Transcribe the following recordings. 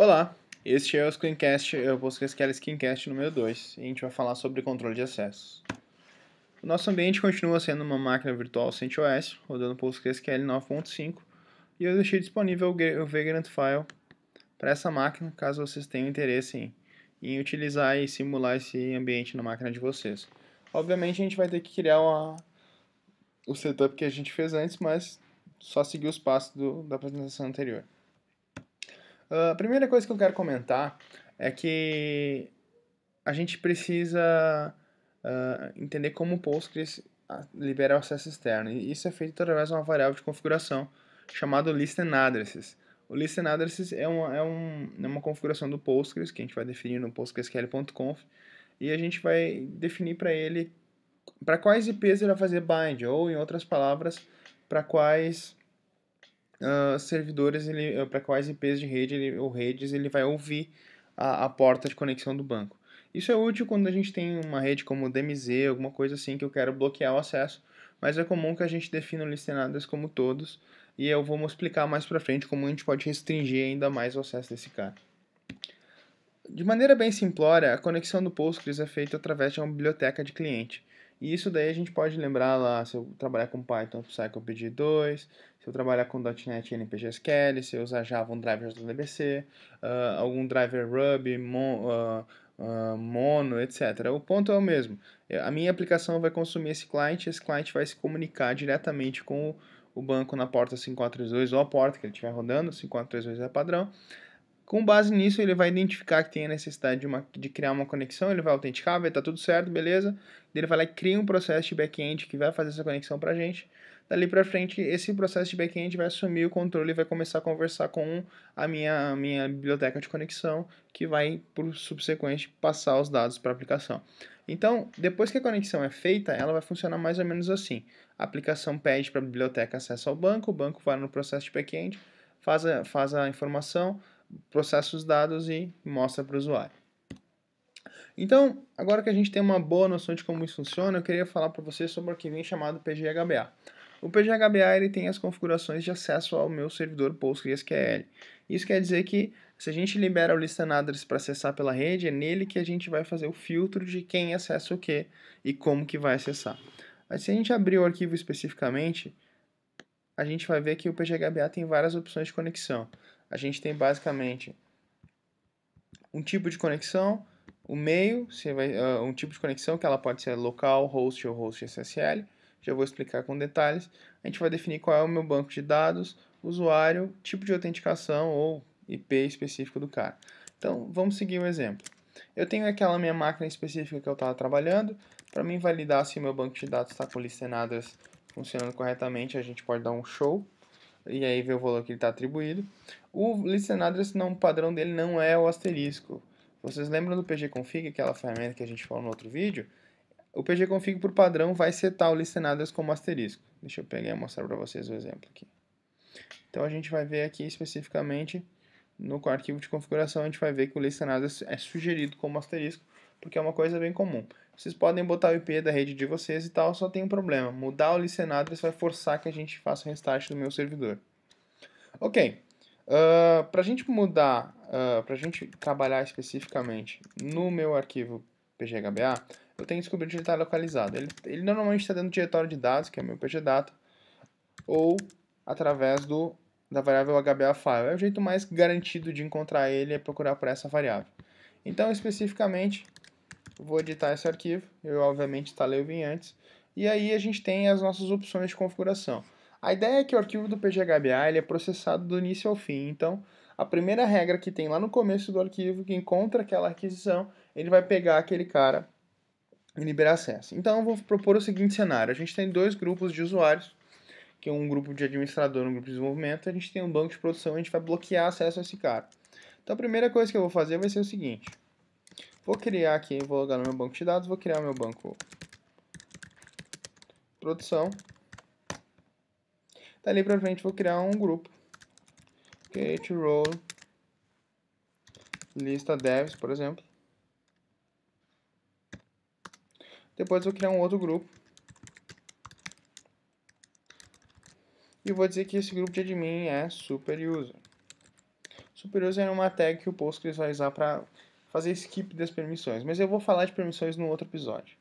Olá, este é o Screencast, eu vou esquecer Screencast número 2 e a gente vai falar sobre controle de acesso. O nosso ambiente continua sendo uma máquina virtual CentOS, rodando PostgreSQL 9.5 e eu deixei disponível o Vagrant File para essa máquina, caso vocês tenham interesse em, em utilizar e simular esse ambiente na máquina de vocês. Obviamente a gente vai ter que criar uma, o setup que a gente fez antes, mas só seguir os passos do, da apresentação anterior. Ah, a primeira coisa que eu quero comentar é que a gente precisa uh, entender como o Postgres ah, libera o acesso externo. E isso é feito através de uma variável de configuração chamada listen_addresses. O listen_addresses é uma, é, um, é uma configuração do Postgres que a gente vai definir no postgresql.conf e a gente vai definir para ele para quais IPs ele vai fazer bind ou, em outras palavras, para quais uh, servidores ele eh, para quais IPs de rede ele, ou redes ele vai ouvir a, a porta de conexão do banco. Isso é útil quando a gente tem uma rede como DMZ, alguma coisa assim que eu quero bloquear o acesso, mas é comum que a gente defina listenadas como todos e eu vou explicar mais para frente como a gente pode restringir ainda mais o acesso desse cara. De maneira bem simplória, a conexão do Postgres é feita através de uma biblioteca de cliente. E isso daí a gente pode lembrar lá, se eu trabalhar com Python, Psycho 2 se eu trabalhar com .NET NPG SQL, se eu usar Java um driver do DBC, uh, ah, algum driver Ruby, mon, uh, ah, uh, ah, Mono, etc. O ponto é o mesmo. Eh, a minha aplicação vai consumir esse client, esse client vai se comunicar diretamente com o, o banco na porta 5432 ou a porta que ele estiver rodando, 5432 é padrão, com base nisso, ele vai identificar que tem a necessidade de, uma, de criar uma conexão, ele vai autenticar, vai estar tá tudo certo, beleza. Ele vai lá e cria um processo de back-end que vai fazer essa conexão para a gente. Dali para frente, esse processo de back-end vai assumir o controle e vai começar a conversar com a minha, a minha biblioteca de conexão, que vai, por subsequente, passar os dados para a aplicação. Então, depois que a conexão é feita, ela vai funcionar mais ou menos assim. A aplicação pede para a biblioteca acesso ao banco, o banco vai no processo de back-end, faz a, faz a informação, processa os dados e mostra para o usuário. Então, agora que a gente tem uma boa noção de como isso funciona, eu queria falar para vocês sobre o arquivinho chamado PGHBA. O PGHBA ele tem as configurações de acesso ao meu servidor PostgreSQL. Isso quer dizer que se a gente libera o listen para acessar pela rede, é nele que a gente vai fazer o filtro de quem acessa o que e como que vai acessar. Mas se a gente abrir o arquivo especificamente, a gente vai ver que o PGHBA tem várias opções de conexão a gente tem basicamente um tipo de conexão, o um meio, vai, uh, um tipo de conexão que ela pode ser local, host ou host SSL. Já vou explicar com detalhes. A gente vai definir qual é o meu banco de dados, usuário, tipo de autenticação ou IP específico do cara. Então, vamos seguir o um exemplo. Eu tenho aquela minha máquina específica que eu estava trabalhando. Para mim validar se o meu banco de dados está com listenadas funcionando corretamente, a gente pode dar um show e aí ver o valor que ele está atribuído. O address não, o padrão dele não é o asterisco. Vocês lembram do pgconfig, aquela ferramenta que a gente falou no outro vídeo? O pgconfig, por padrão, vai setar o listenado como asterisco. Deixa eu pegar e mostrar para vocês o exemplo aqui. Então, a gente vai ver aqui especificamente no arquivo de configuração, a gente vai ver que o address é sugerido como asterisco, porque é uma coisa bem comum. Vocês podem botar o IP da rede de vocês e tal, só tem um problema. Mudar o address vai forçar que a gente faça o restart do meu servidor. Ok, ah, para a gente mudar, uh, ah, para a gente trabalhar especificamente no meu arquivo PGHBA, eu tenho que descobrir onde ele está localizado. Ele, ele normalmente está dentro do diretório de dados, que é o meu PGData, ou através do, da variável HBAFile. É o jeito mais garantido de encontrar ele é procurar por essa variável. Então, especificamente, vou editar esse arquivo, eu obviamente instalei o Vim antes, e aí a gente tem as nossas opções de configuração. A ideia é que o arquivo do PGHBA ele é processado do início ao fim, então a primeira regra que tem lá no começo do arquivo, que encontra aquela aquisição, ele vai pegar aquele cara e liberar acesso. Então eu vou propor o seguinte cenário: a gente tem dois grupos de usuários, que é um grupo de administrador e um grupo de desenvolvimento, a gente tem um banco de produção e a gente vai bloquear acesso a esse cara. Então a primeira coisa que eu vou fazer vai ser o seguinte: vou criar aqui, vou logar no meu banco de dados, vou criar meu banco produção Dali tá pra frente vou criar um grupo. Create role. Lista devs, por exemplo. Depois vou criar um outro grupo. E vou dizer que esse grupo de admin é super user. Super user é uma tag que o Postgres vai usar para fazer skip das permissões. Mas eu vou falar de permissões no outro episódio.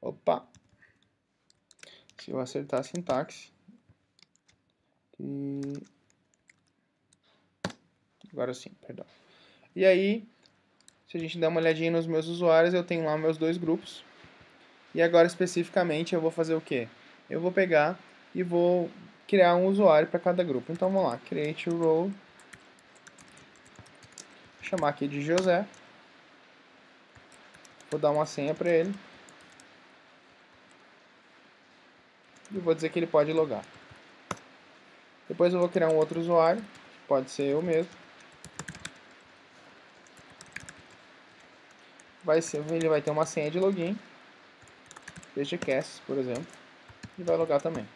Opa! Se eu acertar a sintaxe. Agora sim, perdão. E aí, se a gente der uma olhadinha nos meus usuários, eu tenho lá meus dois grupos. E agora especificamente eu vou fazer o quê? Eu vou pegar e vou criar um usuário para cada grupo. Então vamos lá, create role, chamar aqui de José, vou dar uma senha para ele e vou dizer que ele pode logar. Depois eu vou criar um outro usuário, pode ser eu mesmo. Vai ser, ele vai ter uma senha de login, PGCast, por exemplo, e vai logar também.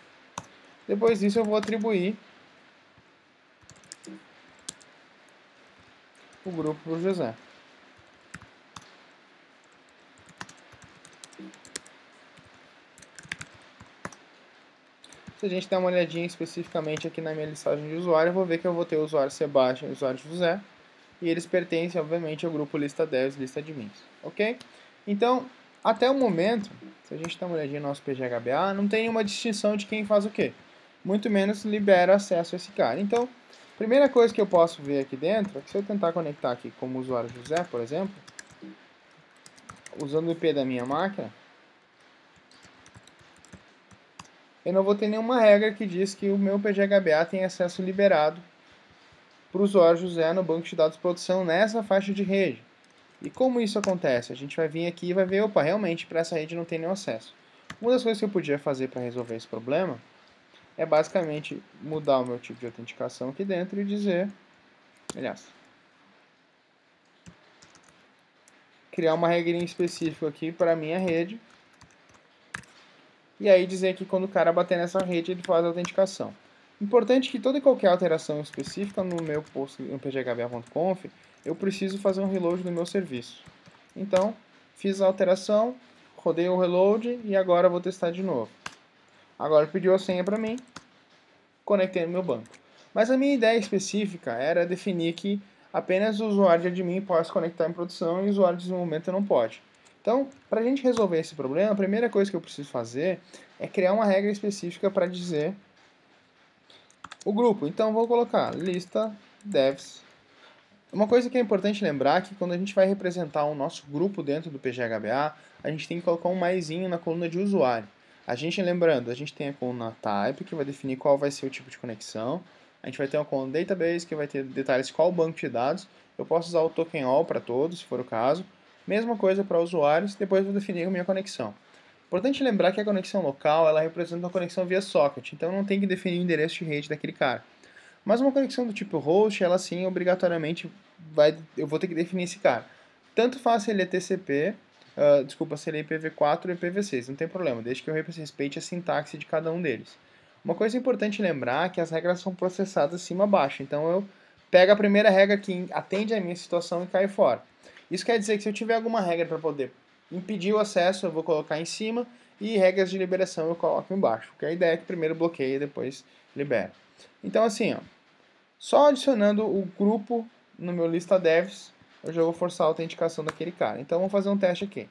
Depois disso eu vou atribuir o grupo para o José. Se a gente der uma olhadinha especificamente aqui na minha listagem de usuário, eu vou ver que eu vou ter o usuário Sebastião e o usuário José. E eles pertencem, obviamente, ao grupo lista devs, lista admins. Ok? Então, até o momento, se a gente der uma olhadinha no nosso PGHBA, não tem nenhuma distinção de quem faz o quê. Muito menos libera acesso a esse cara. Então, primeira coisa que eu posso ver aqui dentro, é se eu tentar conectar aqui como usuário José, por exemplo, usando o IP da minha máquina, eu não vou ter nenhuma regra que diz que o meu PGHBA tem acesso liberado para o usuário José no banco de dados de produção nessa faixa de rede. E como isso acontece? A gente vai vir aqui e vai ver, opa, realmente para essa rede não tem nenhum acesso. Uma das coisas que eu podia fazer para resolver esse problema é basicamente mudar o meu tipo de autenticação aqui dentro e dizer, aliás, criar uma regrinha específica aqui para a minha rede e aí dizer que quando o cara bater nessa rede, ele faz a autenticação. Importante que toda e qualquer alteração específica no meu post no pghba.conf, eu preciso fazer um reload do meu serviço. Então, fiz a alteração, rodei o reload e agora vou testar de novo. Agora pediu a senha para mim, conectei no meu banco. Mas a minha ideia específica era definir que apenas o usuário de admin pode se conectar em produção e o usuário de desenvolvimento não pode. Então, para a gente resolver esse problema, a primeira coisa que eu preciso fazer é criar uma regra específica para dizer o grupo. Então, vou colocar lista devs. Uma coisa que é importante lembrar é que quando a gente vai representar o nosso grupo dentro do PGHBA, a gente tem que colocar um maisinho na coluna de usuário. A gente, lembrando, a gente tem a coluna type, que vai definir qual vai ser o tipo de conexão. A gente vai ter uma coluna database, que vai ter detalhes qual banco de dados. Eu posso usar o token all para todos, se for o caso. Mesma coisa para usuários, depois vou definir a minha conexão. Importante lembrar que a conexão local ela representa uma conexão via socket, então não tem que definir o endereço de rede daquele cara. Mas uma conexão do tipo host, ela sim, obrigatoriamente, vai, eu vou ter que definir esse cara. Tanto faz se ele é TCP, uh, ah, desculpa, se ele é IPv4 ou IPv6, não tem problema, desde que eu respeite a sintaxe de cada um deles. Uma coisa importante lembrar é que as regras são processadas cima e baixo, então eu pego a primeira regra que atende a minha situação e caio fora. Isso quer dizer que se eu tiver alguma regra para poder impedir o acesso, eu vou colocar em cima e regras de liberação eu coloco embaixo, porque a ideia é que primeiro bloqueia e depois libera. Então assim, ó, só adicionando o grupo no meu lista devs, eu já vou forçar a autenticação daquele cara. Então vamos fazer um teste aqui.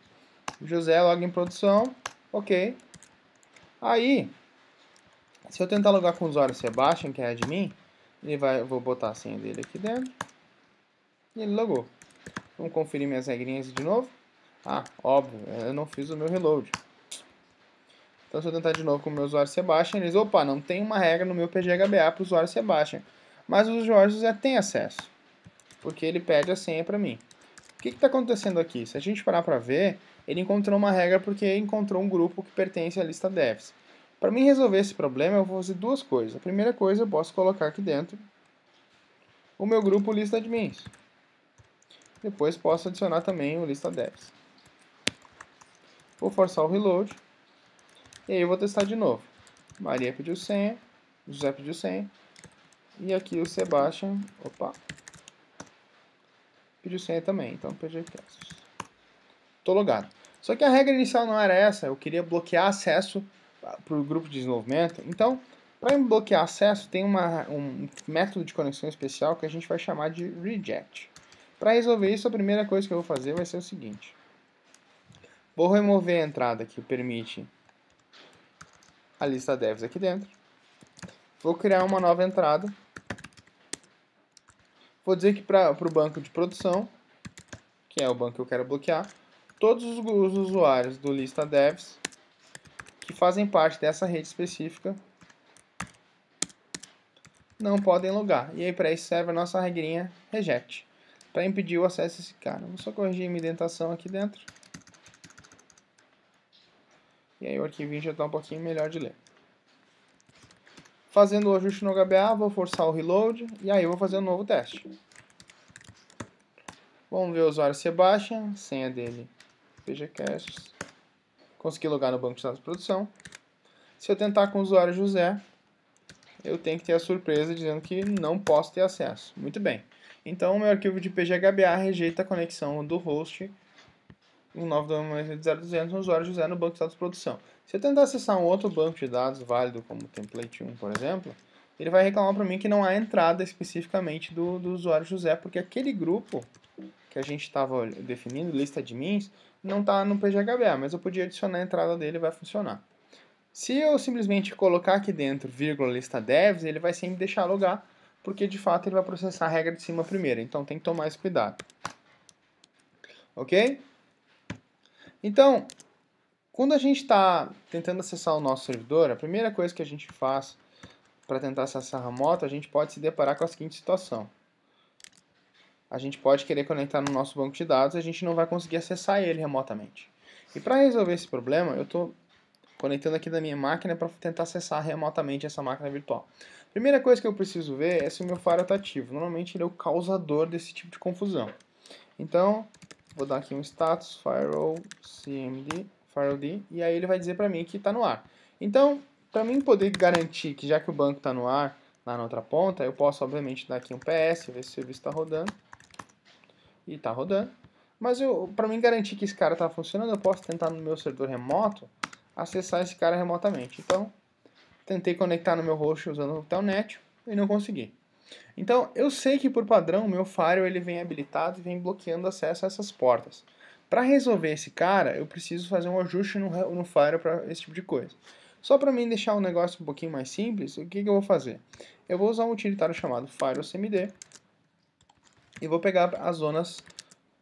José logo em produção, ok. Aí, se eu tentar logar com o usuário Sebastian, que é admin, ele vai, eu vou botar a senha dele aqui dentro. E ele logou. Vamos conferir minhas regrinhas de novo. Ah, óbvio, é, eu não fiz o meu reload. Então, se eu tentar de novo com o meu usuário Sebastian, eles, opa, não tem uma regra no meu PGHBA para o usuário Sebastian. Mas o Jorge já tem acesso, porque ele pede a senha para mim. O que está acontecendo aqui? Se a gente parar para ver, ele encontrou uma regra porque encontrou um grupo que pertence à lista devs. Para mim resolver esse problema, eu vou fazer duas coisas. A primeira coisa, eu posso colocar aqui dentro o meu grupo lista admins. Depois posso adicionar também o lista devs. Vou forçar o reload. E aí eu vou testar de novo. Maria pediu senha, José pediu senha. E aqui o Sebastian, opa, pediu senha também, então pgcast. Estou logado. Só que a regra inicial não era essa, eu queria bloquear acesso para o grupo de desenvolvimento. Então, para bloquear acesso, tem uma, um método de conexão especial que a gente vai chamar de reject. Para resolver isso, a primeira coisa que eu vou fazer vai ser o seguinte. Vou remover a entrada que permite a lista devs aqui dentro. Vou criar uma nova entrada. Vou dizer que para o banco de produção, que é o banco que eu quero bloquear, todos os, usuários do lista devs que fazem parte dessa rede específica não podem logar. E aí para isso serve a nossa regrinha reject para impedir o acesso a esse cara. Vou só corrigir minha indentação aqui dentro. E aí o arquivinho já está um pouquinho melhor de ler. Fazendo o ajuste no HBA, vou forçar o reload e aí vou fazer um novo teste. Vamos ver o usuário Sebastian, senha dele pgcasts. Consegui logar no banco de dados de produção. Se eu tentar com o usuário José, eu tenho que ter a surpresa dizendo que não posso ter acesso. Muito bem. Então, o meu arquivo de PGHBA rejeita a conexão do host 9.0200 no usuário José no banco de dados de produção. Se eu tentar acessar um outro banco de dados válido, como o template 1, por exemplo, ele vai reclamar para mim que não há entrada especificamente do, do usuário José, porque aquele grupo que a gente estava definindo, lista de mins, não está no PGHBA, mas eu podia adicionar a entrada dele e vai funcionar. Se eu simplesmente colocar aqui dentro vírgula lista devs, ele vai sempre deixar logar, porque de fato ele vai processar a regra de cima primeiro. Então tem que tomar esse cuidado. Ok? Então, quando a gente está tentando acessar o nosso servidor, a primeira coisa que a gente faz para tentar acessar remoto, a gente pode se deparar com a seguinte situação. A gente pode querer conectar no nosso banco de dados, a gente não vai conseguir acessar ele remotamente. E para resolver esse problema, eu estou conectando aqui da minha máquina para tentar acessar remotamente essa máquina virtual. Primeira coisa que eu preciso ver é se o meu faro está é ativo. Normalmente ele é o causador desse tipo de confusão. Então, vou dar aqui um status firewall cmd firewall e aí ele vai dizer para mim que está no ar. Então, para mim poder garantir que já que o banco está no ar, lá na outra ponta, eu posso obviamente dar aqui um ps, ver se o serviço está rodando. E está rodando. Mas para mim garantir que esse cara está funcionando, eu posso tentar no meu servidor remoto acessar esse cara remotamente. Então, Tentei conectar no meu host usando o Telnet e não consegui. Então, eu sei que por padrão o meu firewall ele vem habilitado e vem bloqueando acesso a essas portas. Para resolver esse cara, eu preciso fazer um ajuste no, no firewall para esse tipo de coisa. Só para mim deixar o negócio um pouquinho mais simples, o que, que eu vou fazer? Eu vou usar um utilitário chamado firewallcmd e vou pegar as zonas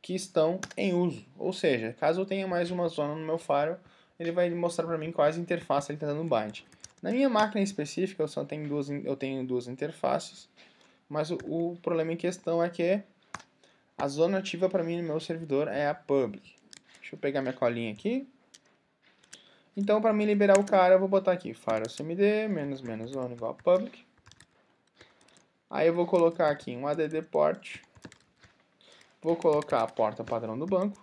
que estão em uso. Ou seja, caso eu tenha mais uma zona no meu firewall, ele vai mostrar para mim quais interfaces ele está dando bind. Na minha máquina específica, eu só tenho duas, eu tenho duas interfaces, mas o, o problema em questão é que é, a zona ativa para mim no meu servidor é a public. Deixa eu pegar minha colinha aqui. Então, para mim liberar o cara, eu vou botar aqui firocmd menos menos zona igual a public. Aí eu vou colocar aqui um add port. Vou colocar a porta padrão do banco.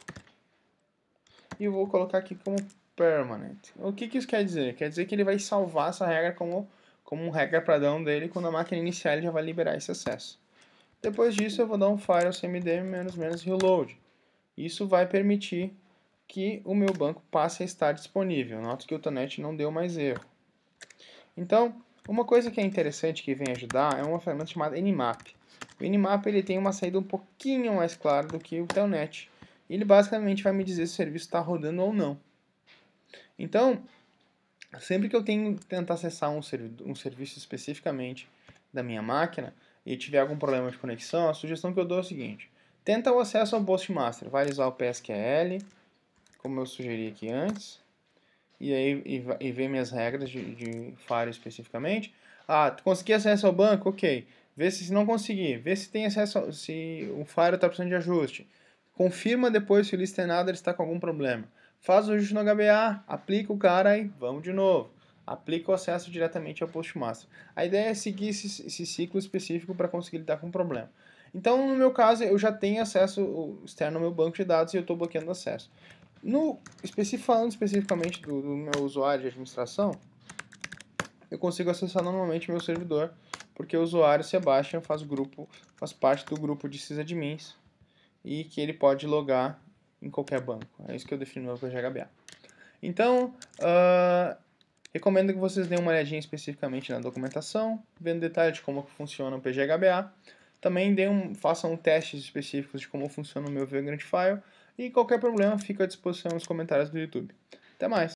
E vou colocar aqui como permanent. O que, que isso quer dizer? Quer dizer que ele vai salvar essa regra como, como um regra padrão dele, quando a máquina iniciar ele já vai liberar esse acesso. Depois disso eu vou dar um file menos reload Isso vai permitir que o meu banco passe a estar disponível. Noto que o telnet não deu mais erro. Então, uma coisa que é interessante que vem ajudar é uma ferramenta chamada Nmap. O Nmap ele tem uma saída um pouquinho mais clara do que o Telnet. Ele basicamente vai me dizer se o serviço está rodando ou não. Então, sempre que eu tenho tentar acessar um, um serviço especificamente da minha máquina e tiver algum problema de conexão, a sugestão que eu dou é a seguinte: tenta o acesso ao Postmaster, vai usar o PSQL, como eu sugeri aqui antes, e aí e, e ver minhas regras de, de especificamente. Ah, consegui acesso ao banco? Ok. Vê se, se não conseguir, vê se tem acesso, se o Fire está precisando de ajuste. Confirma depois se o listenado está com algum problema. Faz o ajuste no HBA, aplica o cara e vamos de novo. Aplica o acesso diretamente ao postmaster. A ideia é seguir esse, esse ciclo específico para conseguir lidar com o problema. Então, no meu caso, eu já tenho acesso externo ao meu banco de dados e eu estou bloqueando o acesso. No, falando especificamente do, do, meu usuário de administração, eu consigo acessar normalmente o meu servidor, porque o usuário Sebastian faz, grupo, faz parte do grupo de sysadmins e que ele pode logar em qualquer banco. É isso que eu defino meu PGHBA. Então, uh, recomendo que vocês deem uma olhadinha especificamente na documentação, vendo detalhes de como funciona o PGHBA. Também um, façam testes específicos de como funciona o meu Vagrant File. E qualquer problema, fica à disposição nos comentários do YouTube. Até mais!